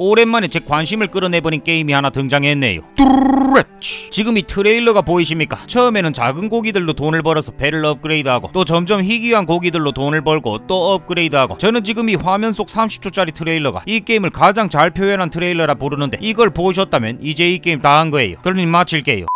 오랜만에 제 관심을 끌어내버린 게임이 하나 등장했네요 뚜레치 지금 이 트레일러가 보이십니까? 처음에는 작은 고기들로 돈을 벌어서 배를 업그레이드하고 또 점점 희귀한 고기들로 돈을 벌고 또 업그레이드하고 저는 지금 이 화면 속 30초짜리 트레일러가 이 게임을 가장 잘 표현한 트레일러라 부르는데 이걸 보셨다면 이제 이 게임 다 한 거예요 그러니 마칠게요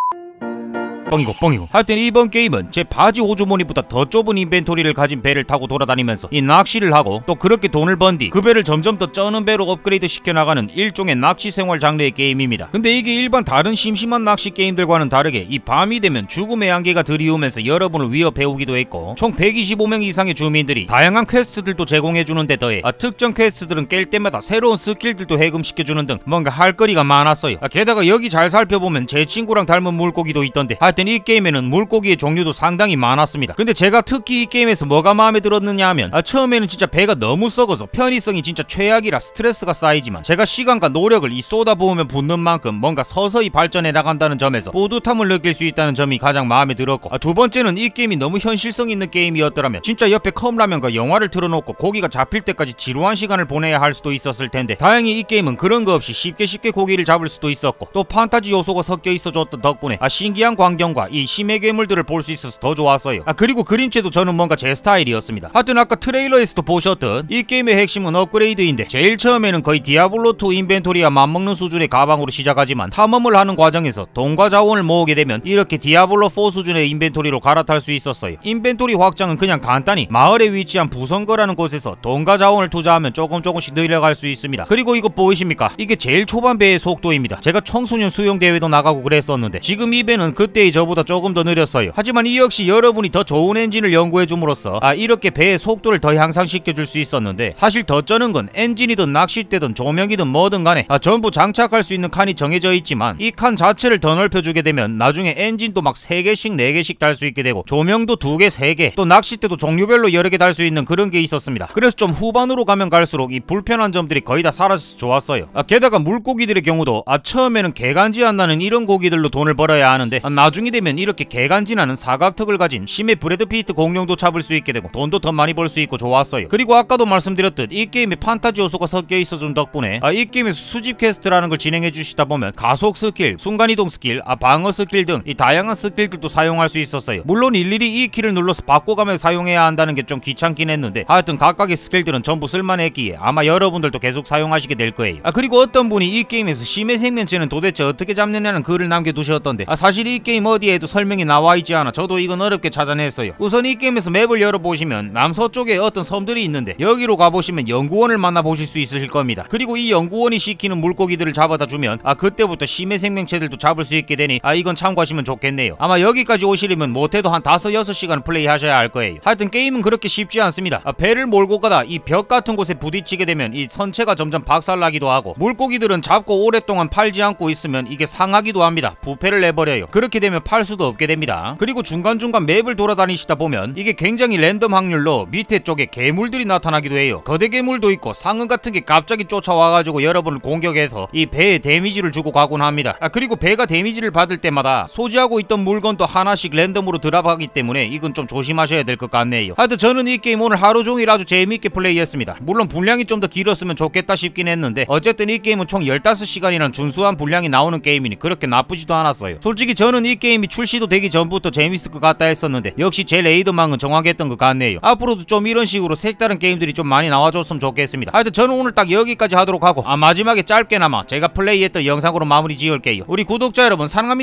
뻥이고 뻥이고 하여튼 이번 게임은 제 바지 호주머니보다 더 좁은 인벤토리를 가진 배를 타고 돌아다니면서 이 낚시를 하고 또 그렇게 돈을 번 뒤 그 배를 점점 더 쩌는 배로 업그레이드 시켜나가는 일종의 낚시 생활 장르의 게임입니다 근데 이게 일반 다른 심심한 낚시 게임들과는 다르게 이 밤이 되면 죽음의 안개가 들이우면서 여러분을 위협해 오기도 했고 총 125명 이상의 주민들이 다양한 퀘스트들도 제공해주는데 더해 아, 특정 퀘스트들은 깰 때마다 새로운 스킬들도 해금시켜주는 등 뭔가 할거리가 많았어요 아, 게다가 여기 잘 살펴보면 제 친구랑 닮은 물고기도 있던데 하여튼 어쨌든 이 게임에는 물고기의 종류도 상당히 많았습니다. 근데 제가 특히 이 게임에서 뭐가 마음에 들었느냐 하면 아, 처음에는 진짜 배가 너무 썩어서 편의성이 진짜 최악이라 스트레스가 쌓이지만 제가 시간과 노력을 이 쏟아부으면 붙는 만큼 뭔가 서서히 발전해 나간다는 점에서 뿌듯함을 느낄 수 있다는 점이 가장 마음에 들었고 아, 두 번째는 이 게임이 너무 현실성 있는 게임이었더라면 진짜 옆에 컵라면과 영화를 틀어놓고 고기가 잡힐 때까지 지루한 시간을 보내야 할 수도 있었을 텐데 다행히 이 게임은 그런 거 없이 쉽게 쉽게 고기를 잡을 수도 있었고 또 판타지 요소가 섞여 있어줬던 덕분에 아 신기한 광경 풍경과 이 심해 괴물들을 볼 수 있어서 더 좋았어요 아 그리고 그림체도 저는 뭔가 제 스타일이었습니다 하여튼 아까 트레일러에서도 보셨던 이 게임의 핵심은 업그레이드인데 제일 처음에는 거의 디아블로2 인벤토리와 맞먹는 수준의 가방으로 시작하지만 탐험을 하는 과정에서 돈과 자원을 모으게 되면 이렇게 디아블로4 수준의 인벤토리로 갈아탈 수 있었어요 인벤토리 확장은 그냥 간단히 마을에 위치한 부성거라는 곳에서 돈과 자원을 투자하면 조금 조금씩 늘려갈 수 있습니다 그리고 이거 보이십니까 이게 제일 초반 배의 속도입니다 제가 청소년 수영대회도 나가고 그랬었는데 지금 이 배는 그때 의 저보다 조금 더 느렸어요. 하지만 이 역시 여러분이 더 좋은 엔진을 연구해줌으로써 아 이렇게 배의 속도를 더 향상시켜줄 수 있었는데 사실 더 쩌는 건 엔진이든 낚싯대든 조명이든 뭐든 간에 아 전부 장착할 수 있는 칸이 정해져 있지만 이 칸 자체를 더 넓혀주게 되면 나중에 엔진도 막 3개씩 4개씩 달 수 있게 되고 조명도 2개 3개 또 낚싯대도 종류별로 여러 개 달 수 있는 그런 게 있었습니다. 그래서 좀 후반으로 가면 갈수록 이 불편한 점들이 거의 다 사라져서 좋았어요. 아 게다가 물고기들의 경우도 아 처음에는 개간지 안 나는 이런 고기들로 돈을 벌어야 하는데 아 나중에 나중이 되면 이렇게 개간지나는 사각턱을 가진 심해 브래드 피트 공룡도 잡을 수 있게 되고 돈도 더 많이 벌 수 있고 좋았어요. 그리고 아까도 말씀드렸듯 이 게임에 판타지 요소가 섞여 있어준 덕분에 아, 이 게임에서 수집 퀘스트라는 걸 진행해 주시다 보면 가속 스킬, 순간이동 스킬, 아, 방어 스킬 등 이 다양한 스킬들도 사용할 수 있었어요. 물론 일일이 이 키를 눌러서 바꿔가며 사용해야 한다는 게 좀 귀찮긴 했는데 하여튼 각각의 스킬들은 전부 쓸만했기에 아마 여러분들도 계속 사용하시게 될 거예요. 아 그리고 어떤 분이 이 게임에서 심해 생명체는 도대체 어떻게 잡느냐는 글을 남겨두셨던데 아, 사실 이 게임 어 어디에도 설명이 나와 있지 않아 저도 이건 어렵게 찾아냈어요. 우선 이 게임에서 맵을 열어보시면 남서쪽에 어떤 섬들이 있는데 여기로 가보시면 연구원을 만나보실 수 있으실 겁니다. 그리고 이 연구원이 시키는 물고기들을 잡아다 주면 아 그때부터 심해 생명체들도 잡을 수 있게 되니 아 이건 참고하시면 좋겠네요. 아마 여기까지 오시려면 못해도 한 5, 6시간 플레이하셔야 할 거예요. 하여튼 게임은 그렇게 쉽지 않습니다. 아, 배를 몰고 가다 이 벽 같은 곳에 부딪히게 되면 이 선체가 점점 박살나기도 하고 물고기들은 잡고 오랫동안 팔지 않고 있으면 이게 상하기도 합니다. 부패를 내버려요. 그렇게 되면 물건을 팔 수도 없게 됩니다. 그리고 중간중간 맵을 돌아다니시다 보면 이게 굉장히 랜덤 확률로 밑에 쪽에 괴물들이 나타나기도 해요. 거대 괴물도 있고 상은 같은 게 갑자기 쫓아와가지고 여러분을 공격해서 이 배에 데미지를 주고 가곤 합니다. 아 그리고 배가 데미지를 받을 때마다 소지하고 있던 물건도 하나씩 랜덤으로 드랍하기 때문에 이건 좀 조심하셔야 될 것 같네요. 하여튼 저는 이 게임 오늘 하루 종일 아주 재미있게 플레이했습니다. 물론 분량이 좀 더 길었으면 좋겠다 싶긴 했는데 어쨌든 이 게임은 총1 5시간이란 준수한 분량이 나오는 게임이니 그렇게 나쁘지도 않았어요. 솔직히 저는 이 게임 게임이 출시도 되기 전부터 재밌을 것 같다 했었는데 역시 제 레이더망은 정확했던 것 같네요. 앞으로도 좀 이런 식으로 색다른 게임들이 좀 많이 나와줬으면 좋겠습니다. 하여튼 저는 오늘 딱 여기까지 하도록 하고 아 마지막에 짧게나마 제가 플레이했던 영상으로 마무리 지을게요. 우리 구독자 여러분 사랑합니다.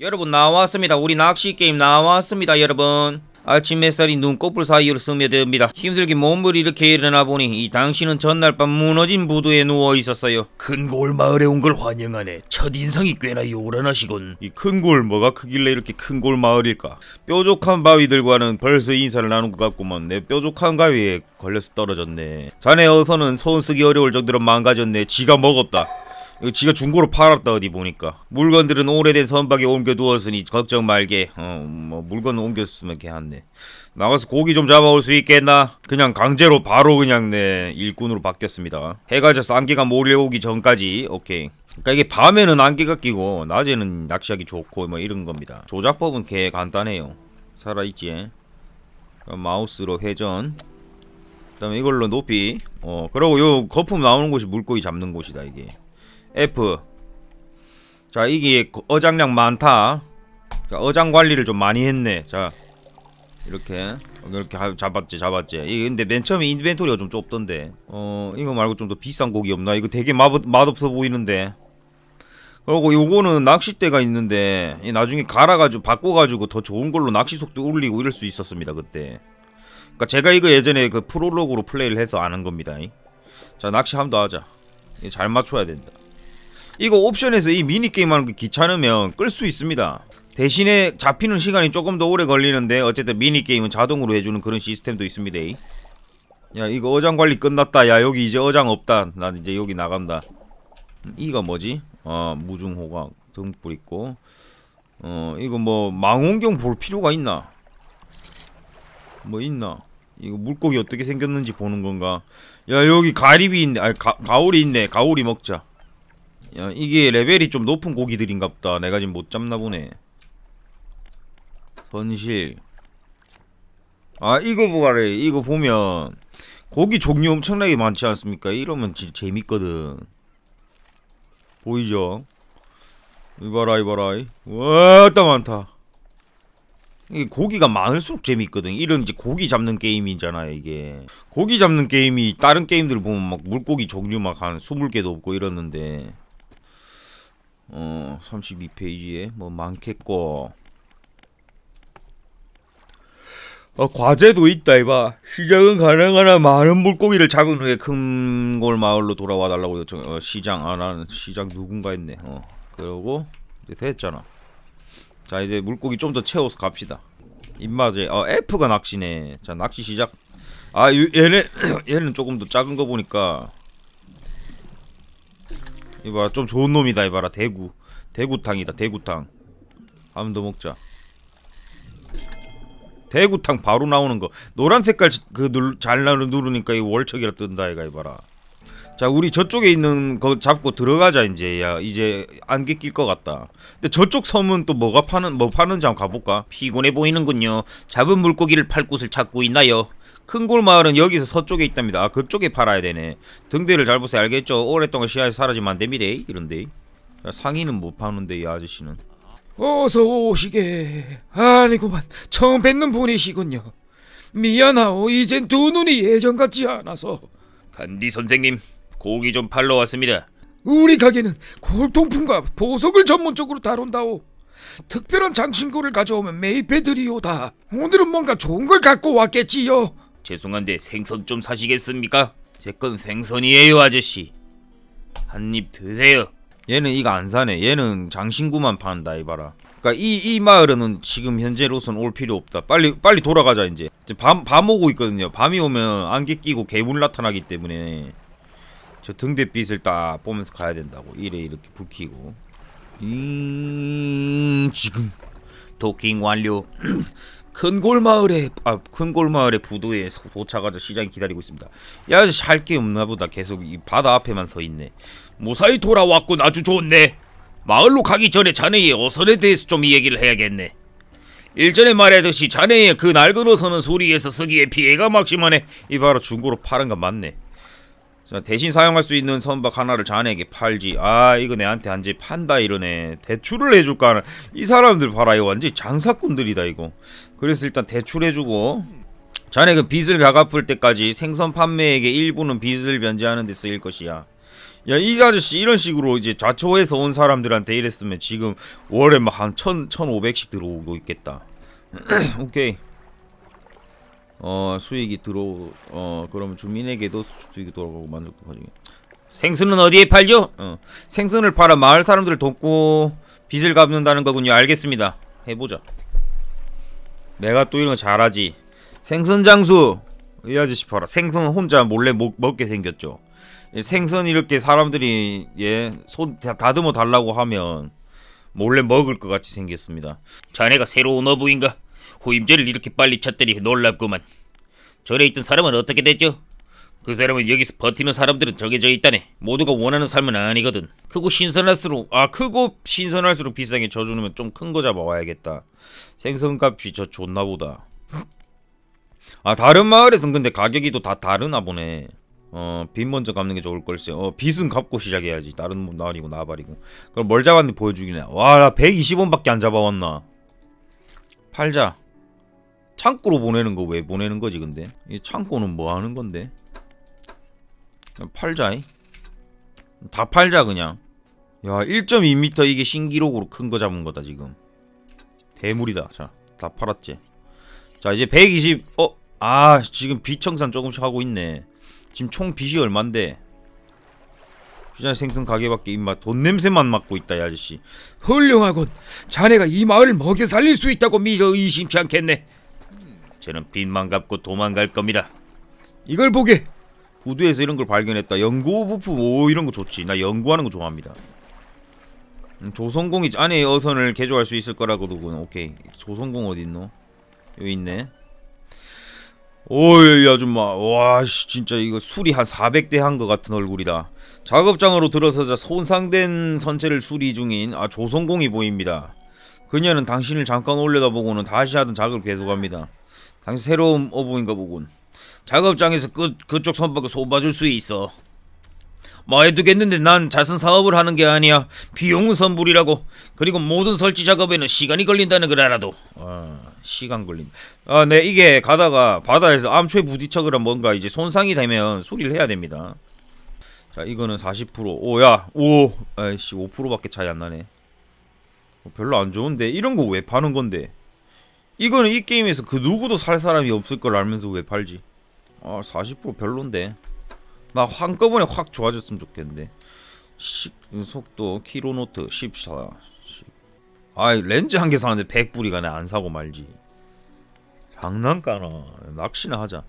여러분 나왔습니다. 우리 낚시 게임 나왔습니다 여러분. 아침 햇살이 눈꺼풀 사이로 스며듭니다. 힘들게 몸을 일으켜 일어나 보니 이 당신은 전날 밤 무너진 부두에 누워 있었어요. 큰골 마을에 온 걸 환영하네. 첫 인상이 꽤나 요란하시군. 이큰골 뭐가 크길래 이렇게 큰골 마을일까? 뾰족한 바위들과는 벌써 인사를 나눈 것 같구먼. 내 뾰족한 가위에 걸려서 떨어졌네. 자네 어선은 손 쓰기 어려울 정도로 망가졌네. 지가 먹었다. 이거 지가 중고로 팔았다 어디 보니까 물건들은 오래된 선박에 옮겨 두었으니 걱정 말게 어뭐 물건 옮겼으면 걔한데 나가서 고기 좀 잡아올 수 있겠나? 그냥 강제로 바로 그냥 내 일꾼으로 바뀌었습니다 해가 져서 안개가 몰려오기 전까지 오케이 그니까 이게 밤에는 안개가 끼고 낮에는 낚시하기 좋고 뭐 이런 겁니다 조작법은 개 간단해요 살아있지 어, 마우스로 회전 그 다음에 이걸로 높이 어 그리고 요 거품 나오는 곳이 물고기 잡는 곳이다 이게 F 자 이게 어장량 많다 자, 어장 관리를 좀 많이 했네 자 이렇게 이렇게 잡았지 잡았지 이 근데 맨 처음에 인벤토리가 좀 좁던데 어 이거 말고 좀 더 비싼 고기 없나 이거 되게 맛, 맛없어 보이는데 그리고 요거는 낚싯대가 있는데 나중에 갈아가지고 바꿔가지고 더 좋은 걸로 낚시 속도 올리고 이럴 수 있었습니다 그때 그니까 제가 이거 예전에 그 프롤로그로 플레이를 해서 아는 겁니다 자 낚시 함도 하자 잘 맞춰야 된다 이거 옵션에서 이 미니게임 하는 게 귀찮으면 끌 수 있습니다 대신에 잡히는 시간이 조금 더 오래 걸리는데 어쨌든 미니게임은 자동으로 해주는 그런 시스템도 있습니다 야 이거 어장 관리 끝났다 야 여기 이제 어장 없다 난 이제 여기 나간다 이거 뭐지? 아 무중호각 등불 있고 어 이거 뭐 망원경 볼 필요가 있나? 뭐 있나? 이거 물고기 어떻게 생겼는지 보는 건가? 야 여기 가리비 있네 아 가, 가오리 있네 가오리 먹자 야 이게 레벨이 좀 높은 고기들인가 보다 내가 지금 못 잡나 보네 번실 아 이거 보아래 이거 보면 고기 종류 엄청나게 많지 않습니까 이러면 진짜 재밌거든 보이죠 이봐라 이봐라 와따 많다 이게 고기가 많을수록 재밌거든 이런 이제 고기 잡는 게임이잖아요 이게 고기 잡는 게임이 다른 게임들 보면 막 물고기 종류 막 한 20개도 없고 이러는데 어 32페이지에 뭐 많겠고 어, 과제도 있다 이봐 시장은 가능하나 많은 물고기를 잡은 후에 큰골 마을로 돌아와 달라고 요청 어, 시장 아 나는 시장 누군가 했네 어 그러고 이제 됐잖아 자 이제 물고기 좀 더 채워서 갑시다 입맛에 어 F가 낚시네 자 낚시 시작 아 얘네 얘는 조금 더 작은 거 보니까 이봐 좀 좋은 놈이다 이봐라 대구 대구탕이다 대구탕 한 번 더 먹자 대구탕 바로 나오는 거 노란 색깔 그잘 누르니까 이 월척이라 뜬다 이가 이봐라 자 우리 저쪽에 있는 거 잡고 들어가자 이제 야 이제 안개 낄것 같다 근데 저쪽 섬은 또 뭐가 파는 뭐 파는지 한번 가볼까 피곤해 보이는군요 잡은 물고기를 팔 곳을 찾고 있나요 큰골 마을은 여기서 서쪽에 있답니다. 아, 그쪽에 팔아야 되네. 등대를 잘 보세요. 알겠죠? 오랫동안 시야에 서 사라지면 안됩니다. 이런데. 상의는 못 파는데 이 아저씨는. 어서 오시게. 아니구만. 처음 뵙는 분이시군요. 미안하오. 이젠 두 눈이 예전 같지 않아서. 간디 선생님. 고기 좀 팔러 왔습니다. 우리 가게는 골동품과 보석을 전문적으로 다룬다오. 특별한 장신구를 가져오면 매입해드리오다. 오늘은 뭔가 좋은 걸 갖고 왔겠지요. 죄송한데 생선 좀 사시겠습니까? 제건 생선이에요 아저씨 한 입 드세요 얘는 이거 안 사네 얘는 장신구만 판다 이봐라 그니까 이, 이 마을은 지금 현재로선 올 필요 없다 빨리 빨리 돌아가자 이제 밤, 밤 오고 있거든요 밤이 오면 안개 끼고 괴물 나타나기 때문에 저 등대빛을 딱 보면서 가야 된다고 이래 이렇게 불 켜고 음, 지금 도킹 완료 큰골마을에 아, 큰골마을의 부두에 도착하자 시장이 기다리고 있습니다. 야, 할게 없나 보다. 계속 이 바다 앞에만 서 있네. 무사히 돌아왔군. 아주 좋네. 마을로 가기 전에 자네의 어선에 대해서 좀 얘기를 해야겠네. 일전에 말했듯이 자네의 그 낡은 어선은 소리에서 쓰기에 피해가 막심하네. 이 바로 중고로 파는 건 맞네. 자, 대신 사용할 수 있는 선박 하나를 자네에게 팔지. 아, 이거 내한테 한지 판다 이러네. 대출을 해줄까 하는. 이 사람들 봐라. 이거 완전 장사꾼들이다, 이거. 그래서 일단 대출해주고 자네 그 빚을 갚을 때까지 생선 판매에게 일부는 빚을 변제하는 데 쓰일 것이야 야 이 아저씨 이런 식으로 이제 좌초에서 온 사람들한테 이랬으면 지금 월에 막 한 천, 천오백씩 들어오고 있겠다 오케이 어 수익이 들어 어 그러면 주민에게도 수익이 돌아가고 만족도 가지게 생선은 어디에 팔죠? 어 생선을 팔아 마을 사람들을 돕고 빚을 갚는다는 거군요 알겠습니다 해보자 내가 또 이런 거 잘하지 생선 장수 이 아저씨 봐라 생선 혼자 몰래 먹, 먹게 생겼죠 생선 이렇게 사람들이 예손 다듬어 달라고 하면 몰래 먹을 것 같이 생겼습니다 자네가 새로운 어부인가? 후임자를 이렇게 빨리 찾더니 놀랍구만 전에 있던 사람은 어떻게 됐죠? 그 사람은 여기서 버티는 사람들은 적해져 있다네. 모두가 원하는 삶은 아니거든. 크고 신선할수록 아 크고 신선할수록 비싸게 저주면 좀 큰 거 잡아와야겠다. 생선값이 저 좋나 보다. 아 다른 마을에선 근데 가격이 또다 다르나 보네. 어 빚 먼저 갚는 게 좋을 걸세. 어 빚은 갚고 시작해야지. 다른 뭐 나발이고 나발이고. 그럼 뭘 잡았는데 보여주기네. 와 나 120원밖에 안 잡아왔나. 팔자. 창고로 보내는 거 왜 보내는 거지 근데? 이 창고는 뭐 하는 건데? 팔자이 다 팔자 그냥 야 1.2m 이게 신기록으로 큰 거 잡은 거다 지금 대물이다 자다 팔았지 자 이제 120 어? 아 지금 비청산 조금씩 하고 있네 지금 총 빚이 얼만데 시장 생선 가게밖에 입맛 돈냄새만 맡고 있다 이 아저씨 훌륭하군 자네가 이 마을을 먹여 살릴 수 있다고 믿어 의심치 않겠네 음, 쟤는 빚만 갚고 도망갈 겁니다 이걸 보게 부두에서 이런 걸 발견했다. 연구 부품 오 이런 거 좋지. 나 연구하는 거 좋아합니다. 음, 조선공이 안에 어선을 개조할 수 있을 거라고 누러군 오케이. 조선공 어디 있노? 여기 있네. 오이 아줌마 와씨 진짜 이거 수리 한 400대 한 것 같은 얼굴이다 작업장으로 들어서자 손상된 선체를 수리 중인 아 조성공이 보입니다 그녀는 당신을 잠깐 올려다보고는 다시 하던 작업을 계속합니다 당신 새로운 어부인가 보군 작업장에서 그, 그쪽 선박을 소봐줄 수 있어. 말해두겠는데 난 자선 사업을 하는 게 아니야. 비용은 선불이라고. 그리고 모든 설치 작업에는 시간이 걸린다는 걸 알아도. 아, 시간 걸린다. 아, 네, 이게 가다가 바다에서 암초에 부딪혀 그런 뭔가 이제 손상이 되면 수리를 해야 됩니다. 자, 이거는 40%. 오, 야, 오. 아이씨, 5%밖에 차이 안 나네. 어, 별로 안 좋은데 이런 거 왜 파는 건데? 이거는 이 게임에서 그 누구도 살 사람이 없을 걸 알면서 왜 팔지? 아40% 별론데 나 한꺼번에 확 좋아졌으면 좋겠는데 시, 속도 키로노트 14 10. 아이 렌즈 한 개 사는데 100불이가네 안 사고 말지 장난까나 낚시나 하자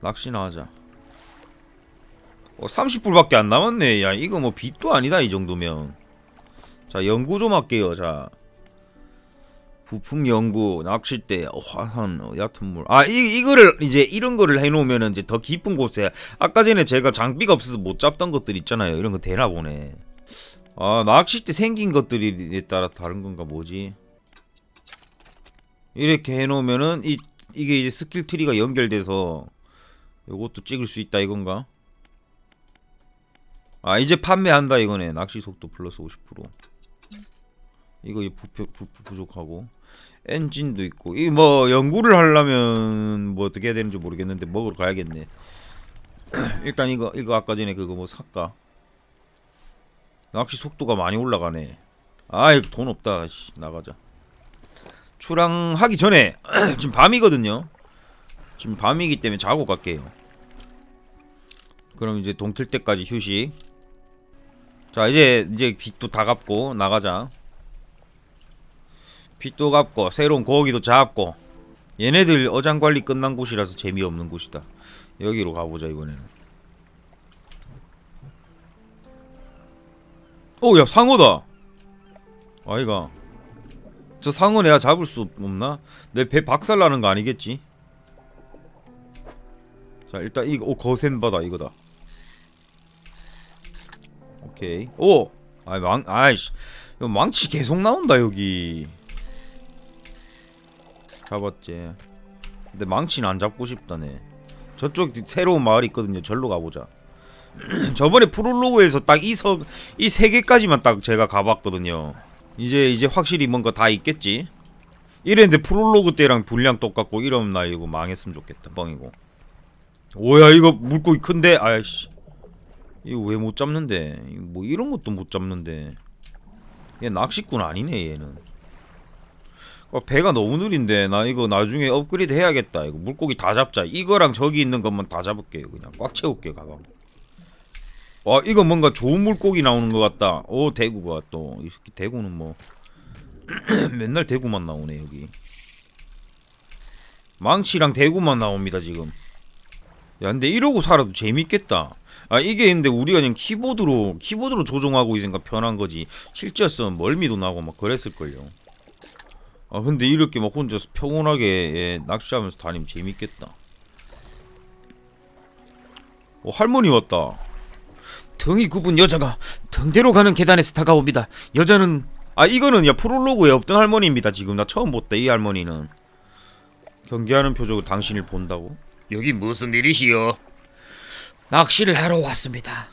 낚시나 하자 어 30불밖에 안 남았네 야 이거 뭐 빚도 아니다 이 정도면 자 연구 좀 할게요 자 부품 연구, 낚싯대, 화산, 얕은 물. 아, 이, 이거를, 이제 이런 거를 해놓으면 이제 더 깊은 곳에, 아까 전에 제가 장비가 없어서 못 잡던 것들 있잖아요. 이런 거 되나 보네. 아, 낚싯대 생긴 것들에 따라 다른 건가 뭐지? 이렇게 해놓으면은, 이, 이게 이제 스킬 트리가 연결돼서, 요것도 찍을 수 있다 이건가? 아, 이제 판매한다 이거네. 낚시 속도 플러스 50%. 이거 부표, 부족하고 엔진도 있고 이 뭐 연구를 하려면 뭐 어떻게 해야 되는지 모르겠는데 먹으러 가야겠네 일단 이거 이거 아까 전에 그거 뭐 살까 낚시 속도가 많이 올라가네 아이 돈 없다 씨, 나가자 출항하기 전에 지금 밤이거든요 지금 밤이기 때문에 자고 갈게요 그럼 이제 동틀 때까지 휴식 자 이제 이제 빚도 다 갚고 나가자 빚도 갚고 새로운 고기도 잡고 얘네들 어장관리 끝난 곳이라서 재미없는 곳이다 여기로 가보자 이번에는 오야 상어다 아이가 저 상어 내가 잡을 수 없나? 내 배 박살나는 거 아니겠지? 자 일단 이거 오 거센 바다 이거다 오케이 오! 아이 망.. 아이씨 망치 계속 나온다 여기 잡았지 근데 망치는 안 잡고 싶다네 저쪽 새로운 마을이 있거든요 절로 가보자 저번에 프롤로그에서 딱 이석이 세 개까지만 딱 제가 가봤거든요 이제 이제 확실히 뭔가 다 있겠지 이랬는데 프롤로그 때랑 분량 똑같고 이러면 나 이거 망했으면 좋겠다 뻥이고 오야 이거 물고기 큰데 아이씨 이거 왜 못 잡는데 뭐 이런 것도 못 잡는데 얘 낚시꾼 아니네 얘는 어, 배가 너무 느린데 나 이거 나중에 업그레이드 해야겠다 이거 물고기 다 잡자 이거랑 저기 있는 것만 다 잡을게요 그냥 꽉 채울게요 가방 와 이거 뭔가 좋은 물고기 나오는 것 같다 오 대구가 또이 새끼 대구는 뭐 맨날 대구만 나오네 여기 망치랑 대구만 나옵니다 지금 야 근데 이러고 살아도 재밌겠다 아 이게 근데 우리가 그냥 키보드로 키보드로 조종하고 있으니까 편한 거지 실제였으면 멀미도 나고 막 그랬을걸요 아 근데 이렇게 막 혼자 서 평온하게 예, 낚시하면서 다니면 재밌겠다 어, 할머니 왔다 등이 굽은 여자가 등대로 가는 계단에서 다가옵니다 여자는 아 이거는 야 프롤로그에 없던 할머니입니다 지금 나 처음 봤다 이 할머니는 경계하는 표정으로 당신을 본다고 여기 무슨 일이시여 낚시를 하러 왔습니다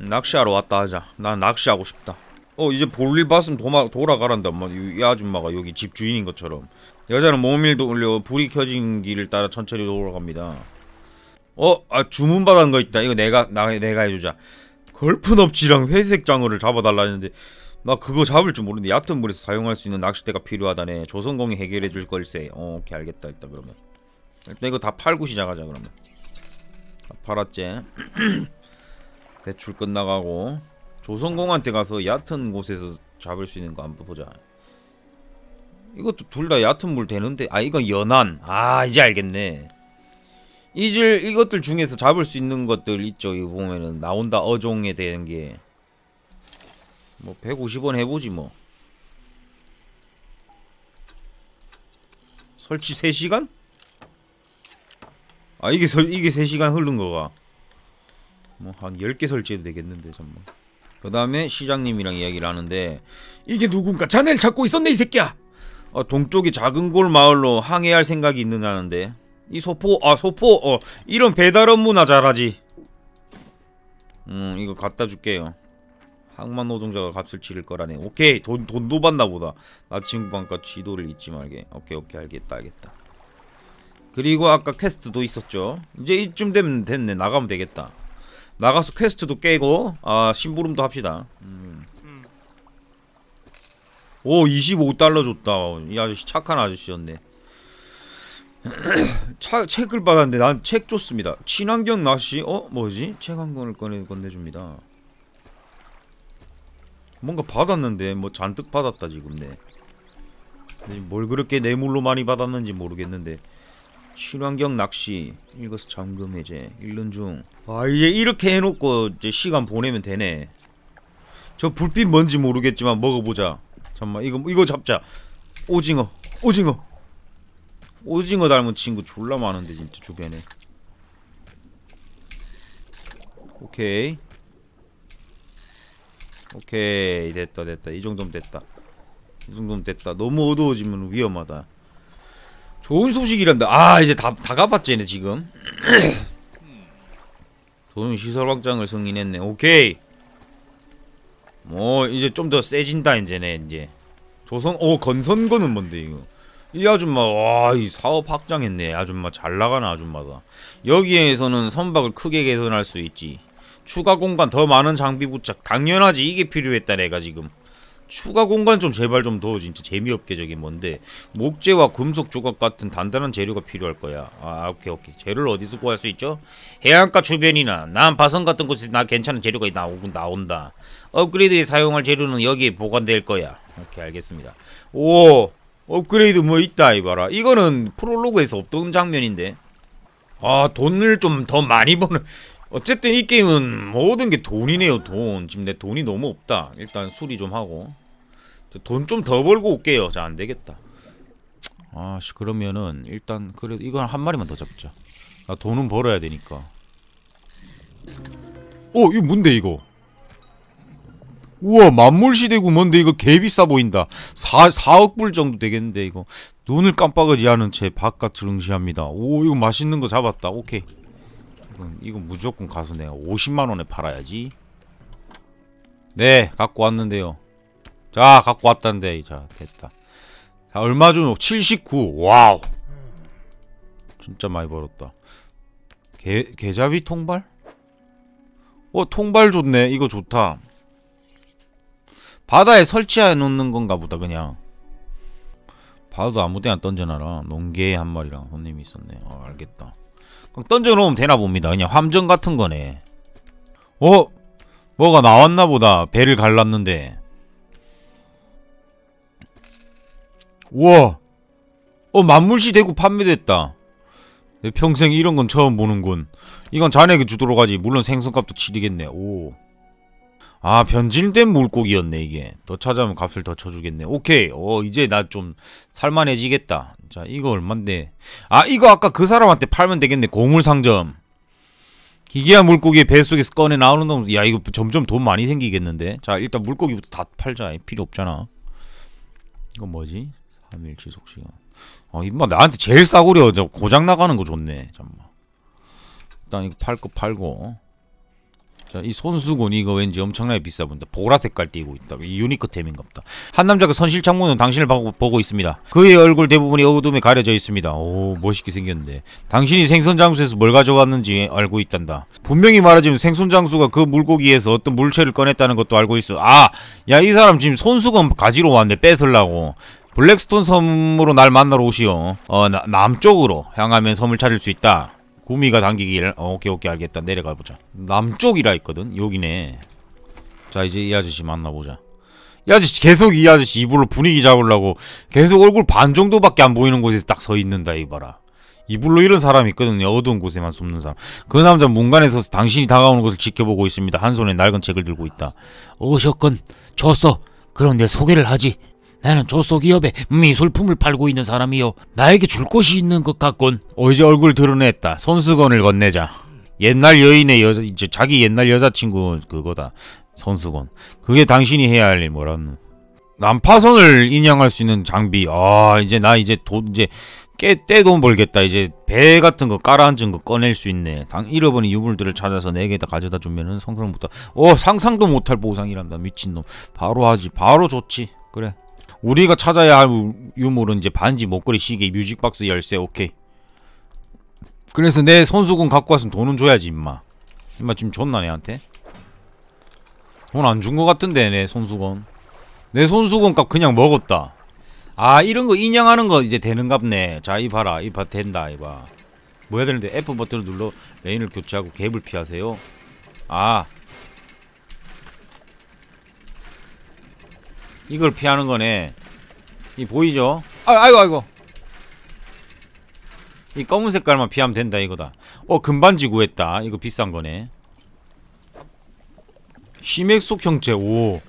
음, 낚시하러 왔다 하자 난 낚시하고 싶다 어 이제 볼일 봤으면 도마, 돌아가란다 뭐. 이 아줌마가 여기 집 주인인 것처럼 여자는 몸을 돌려 불이 켜진 길을 따라 천천히 돌아갑니다 어? 아 주문 받은 거 있다 이거 내가 나, 내가 해주자 걸프넙치랑 회색 장어를 잡아달라는데 나 그거 잡을 줄 모르는데 얕은 물에서 사용할 수 있는 낚싯대가 필요하다네 조선공이 해결해 줄 걸세 어, 오케이 알겠다 일단 그러면 일단 이거 다 팔고 시작하자 그러면 다 팔았지 대출 끝나가고 조선공한테 가서 얕은 곳에서 잡을 수 있는 거 한번 보자 이것도 둘 다 얕은 물 되는데 아 이건 연안 아 이제 알겠네 이질 이것들 중에서 잡을 수 있는 것들 있죠 이거 보면은 나온다 어종에 대한 게 뭐 150원 해보지 뭐 설치 3시간? 아 이게 설 이게 3시간 흐른 거가 뭐 한 10개 설치해도 되겠는데 정말 그 다음에 시장님이랑 이야기를 하는데 이게 누군가 자네를 찾고 있었네 이 새끼야 아, 동쪽이 작은 골 마을로 항해할 생각이 있느냐는데 이 소포 아 소포 어 이런 배달 업무나 잘하지 음 이거 갖다 줄게요 항만 노동자가 값을 치를 거라네 오케이 돈, 돈도 받나 보다 나 친구 방과 지도를 잊지 말게 오케이 오케이 알겠다 알겠다 그리고 아까 퀘스트도 있었죠 이제 이쯤 되면 됐네 나가면 되겠다 나가서 퀘스트도 깨고 아 심부름도 합시다 음. 오 25달러 줬다 이 아저씨 착한 아저씨였네 차, 책을 받았는데 난 책 줬습니다 친환경 낚시? 어? 뭐지? 책 한 권을 꺼내 건네줍니다 뭔가 받았는데 뭐 잔뜩 받았다 지금 네. 뭘 그렇게 뇌물로 많이 받았는지 모르겠는데 친환경 낚시 이것서 잠금 해제 1년 중아 이제 이렇게 해놓고 이제 시간 보내면 되네 저 불빛 뭔지 모르겠지만 먹어보자 잠만 이거 이거 잡자 오징어 오징어 오징어 닮은 친구 졸라 많은데 진짜 주변에 오케이 오케이 됐다 됐다 이 정도면 됐다 이 정도면 됐다 너무 어두워지면 위험하다 좋은 소식이란다. 아 이제 다, 다 가봤지 네 지금. 돈 시설 확장을 승인했네. 오케이. 뭐 이제 좀 더 세진다 이제네 이제. 조선 오 건선거는 뭔데 이거. 이 아줌마 와이 사업 확장했네. 아줌마 잘 나가는 아줌마다. 여기에서는 선박을 크게 개선할 수 있지. 추가 공간 더 많은 장비 부착 당연하지 이게 필요했다 내가 지금. 추가 공간 좀 제발 좀 더 진짜 재미없게 저기 뭔데 목재와 금속 조각 같은 단단한 재료가 필요할 거야 아 오케이 오케이 재료를 어디서 구할 수 있죠? 해안가 주변이나 남바선 같은 곳에 나 괜찮은 재료가 나오, 고 나온다 업그레이드에 사용할 재료는 여기에 보관될 거야 오케이 알겠습니다 오 업그레이드 뭐 있다 이봐라 이거는 프롤로그에서 없던 장면인데 아 돈을 좀 더 많이 버는 어쨌든 이 게임은 모든 게 돈이네요 돈 지금 내 돈이 너무 없다 일단 수리 좀 하고 돈 좀 더 벌고 올게요 자 안되겠다 아씨 그러면은 일단 그래도 이건 한 마리만 더 잡자 나 돈은 벌어야 되니까 어 이거 뭔데 이거 우와 만물시대구 뭔데 이거 개비싸 보인다 4, 4억불 정도 되겠는데 이거 눈을 깜빡이지 않은 채 바깥을 응시합니다 오 이거 맛있는 거 잡았다 오케이 이건, 이건 무조건 가서 내가 50만원에 팔아야지 네 갖고 왔는데요 자 갖고 왔단데 자 됐다 자 얼마 주노 79 와우 진짜 많이 벌었다 개, 개잡이 통발? 어 통발 좋네 이거 좋다 바다에 설치해 놓는 건가 보다 그냥 바다도 아무데나 던져놔라 농개 한 마리랑 손님이 있었네 어 알겠다 그럼 던져놓으면 되나 봅니다. 그냥 함정 같은 거네. 어? 뭐가 나왔나 보다. 배를 갈랐는데. 우와. 어, 만물시 대구 판매됐다. 내 평생 이런 건 처음 보는군. 이건 자네에게 주도록 하지. 물론 생선값도 치리겠네. 오. 아, 변질된 물고기였네, 이게. 더 찾아오면 값을 더 쳐주겠네. 오케이. 어, 이제 나 좀 살만해지겠다. 자 이거 얼만데 네. 아 이거 아까 그 사람한테 팔면 되겠네 고물상점 기괴한 물고기 배속에서 꺼내 나오는 놈야 이거 점점 돈 많이 생기겠는데 자 일단 물고기부터 다 팔자 필요 없잖아 이건 뭐지? 3일 지속시간 어 이마 나한테 제일 싸구려 고장나가는 거 좋네 잠만 깐 일단 이거 팔 거 팔고 자, 이 손수건이 이거 왠지 엄청나게 비싸 보인다. 보라 색깔 띄고 있다. 유니크템인가 보다. 한 남자가 선실 창문으로 당신을 보고 있습니다. 그의 얼굴 대부분이 어둠에 가려져 있습니다. 오, 멋있게 생겼는데. 당신이 생선장수에서 뭘 가져왔는지 알고 있단다. 분명히 말하자면 생선장수가 그 물고기에서 어떤 물체를 꺼냈다는 것도 알고 있어. 아! 야, 이 사람 지금 손수건 가지러 왔네. 뺏으려고. 블랙스톤 섬으로 날 만나러 오시오. 어, 나, 남쪽으로 향하면 섬을 찾을 수 있다. 구미가 당기길 어, 오케이 오케이 알겠다 내려가 보자 남쪽이라 했거든 여기네 자 이제 이 아저씨 만나보자 이 아저씨 계속 이 아저씨 이불로 분위기 잡으려고 계속 얼굴 반 정도밖에 안 보이는 곳에서 딱 서 있는다 이봐라 이불로 이런 사람이 있거든요 어두운 곳에만 숨는 사람 그 남자 문간에 서서 당신이 다가오는 것을 지켜보고 있습니다 한 손에 낡은 책을 들고 있다 오셨건 졌어 그럼 내 소개를 하지 나는 조소기업에 미술품을 팔고 있는 사람이요. 나에게 줄곳이 있는 것 같군. 어, 제 얼굴 드러냈다. 손수건을 건네자. 옛날 여인의 여자, 이제 자기 옛날 여자친구 그거다. 손수건. 그게 당신이 해야 할일뭐라노 난파선을 인양할 수 있는 장비. 아, 이제 나 이제 돈, 이제 깨떼돈 벌겠다. 이제 배 같은 거 깔아앉은 거 꺼낼 수 있네. 당 잃어버린 유물들을 찾아서 내게 다 가져다 주면은 성스러부터 어, 상상도 못할 보상이란다. 미친놈. 바로 하지. 바로 좋지. 그래. 우리가 찾아야 할 유물은 이제 반지, 목걸이, 시계, 뮤직박스, 열쇠, 오케이. 그래서 내손수건 갖고 왔으면 돈은 줘야지, 임마. 임마 지금 줬나, 내한테? 돈 안 준 것 같은데, 내 손수건. 내 손수건 값 그냥 먹었다. 아, 이런 거 인양하는 거 이제 되는갑네. 자, 이 봐라. 이봐 된다, 이봐. 뭐 해야 되는데? F 버튼을 눌러 레인을 교체하고 갭을 피하세요. 아, 이걸 피하는 거네 이 보이죠? 아, 아이고 아이고 이 검은 색깔만 피하면 된다 이거다 어 금반지 구했다 이거 비싼 거네 심액속 형체 오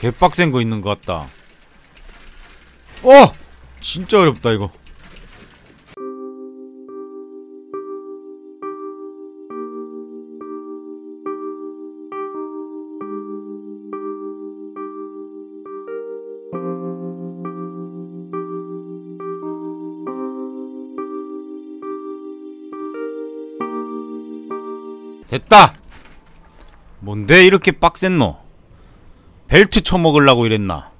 개빡센 거 있는 것 같다 어! 진짜 어렵다 이거 됐다! 뭔데 이렇게 빡센노? 벨트 쳐먹으려고 이랬나?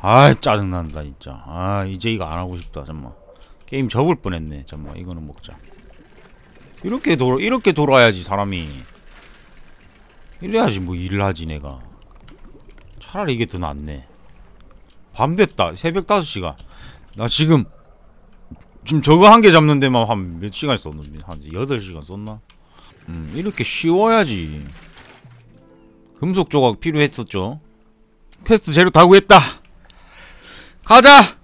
아 짜증난다 진짜 아 이제 이거 안하고 싶다 잠만 게임 접을 뻔했네 잠만 이거는 먹자 이렇게 돌아 이렇게 돌아야지 사람이 이래야지 뭐 일을 하지 내가 차라리 이게 더 낫네 밤 됐다 새벽 5시가 나 지금 지금 저거 한 개 잡는 데만 한 몇 시간 썼는데 한 8시간 썼나? 음 이렇게 쉬워야지 금속 조각 필요했었죠 퀘스트 재료 다 구했다 가자!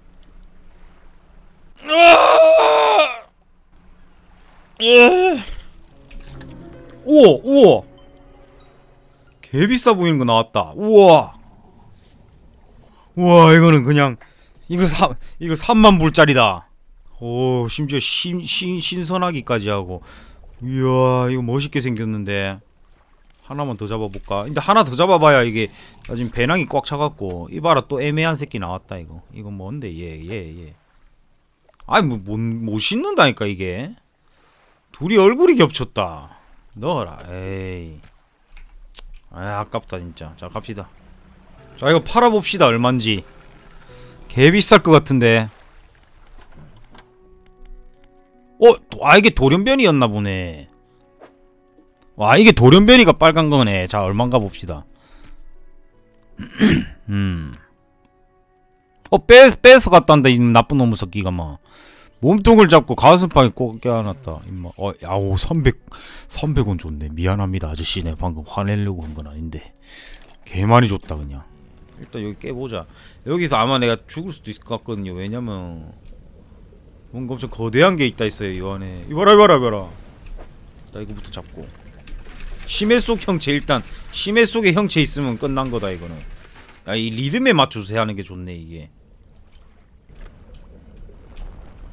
우와 우와 개비싸 보이는 거 나왔다 우와 우와 이거는 그냥 이거 3 이거 3만 불짜리다 오 심지어 신, 신, 신선하기까지 하고 이야 이거 멋있게 생겼는데 하나만 더 잡아볼까 근데 하나 더 잡아봐야 이게 나 지금 배낭이 꽉 차갖고 이봐라 또 애매한 새끼 나왔다 이거 이거 뭔데 얘 얘얘 예, 예, 예. 아이 뭐못 못 씻는다니까 이게 둘이 얼굴이 겹쳤다 넣어라 에이 아 아깝다 진짜 자 갑시다 자 이거 팔아봅시다 얼만지 개비쌀 것 같은데 어, 아 이게 돌연변이였나 보네. 와 이게 돌연변이가 빨간 거네. 자 얼만가 봅시다. 음. 어 빼, 빼서 갔다한다 이 나쁜 놈의 새끼가 막. 몸통을 잡고 가슴팍에 꼭 껴안았다. 임마. 어, 야우300 300원 줬네. 미안합니다 아저씨. 네 방금 화내려고 한 건 아닌데. 개 많이 줬다 그냥. 일단 여기 깨보자. 여기서 아마 내가 죽을 수도 있을 것 같거든요. 왜냐면 뭔가 엄청 거대한 게 있다 있어요 이 안에 이봐라 이봐라 이봐라 나 이거부터 잡고 심해 속 형체 일단 심해 속에 형체 있으면 끝난 거다 이거는 야이 아, 리듬에 맞춰서 해야 하는 게 좋네 이게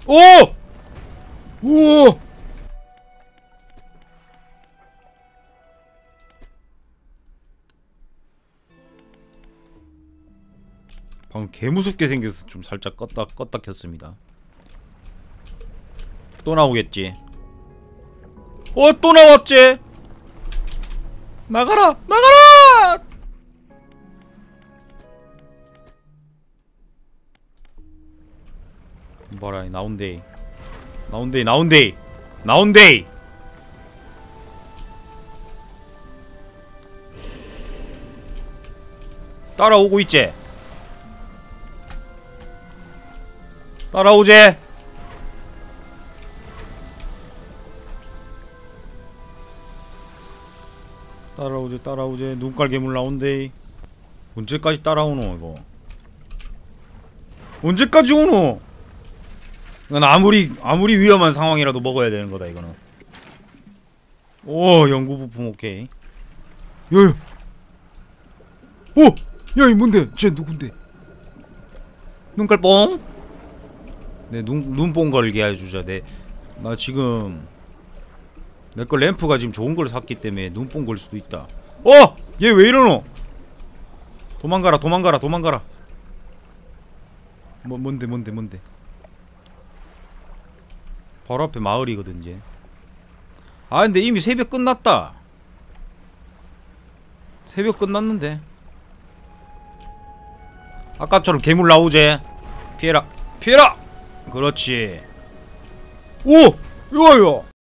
오! 우와! 방금 개무섭게 생겨서 좀 살짝 껐다 껐다 켰습니다 또 나오겠지 어또 나왔지 막아라 막아라 뭐라 나온데이 나온데이 나온데이 나온데이 따라오고 있지 따라오지 뒤로 따라오지 눈깔 괴물 나온대 언제까지 따라오노 이거 언제까지 오노 이건 아무리 아무리 위험한 상황이라도 먹어야 되는 거다 이거는 오 연구 부품 오케이 야야 오! 야이 뭔데? 쟤 누군데? 눈깔 뽕? 내 눈, 눈뽕 걸게 해주자 내 나 지금 내 걸 램프가 지금 좋은 걸 샀기 때문에 눈뽕 걸 수도 있다 어! 얘 왜 이러노? 도망가라 도망가라 도망가라 뭐 뭔데 뭔데 뭔데 바로 앞에 마을이거든 이제 아 근데 이미 새벽 끝났다 새벽 끝났는데 아까처럼 괴물 나오제 피해라 피해라 그렇지 오! 이거 이거